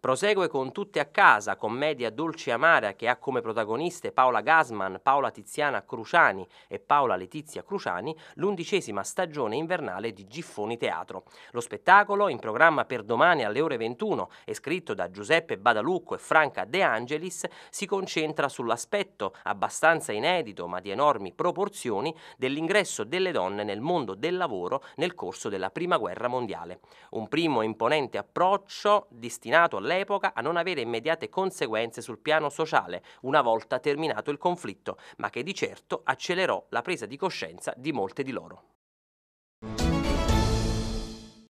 Prosegue con Tutte a casa, commedia dolce e amara che ha come protagoniste Paola Gasman, Paola Tiziana Cruciani e Paola Letizia Cruciani, l'undicesima stagione invernale di Giffoni Teatro. Lo spettacolo, in programma per domani alle ore 21 e scritto da Giuseppe Badalucco e Franca De Angelis, si concentra sull'aspetto abbastanza inedito ma di enormi proporzioni dell'ingresso delle donne nel mondo del lavoro nel corso della Prima Guerra Mondiale. Un primo imponente approccio destinato alla l'epoca a non avere immediate conseguenze sul piano sociale una volta terminato il conflitto, ma che di certo accelerò la presa di coscienza di molte di loro.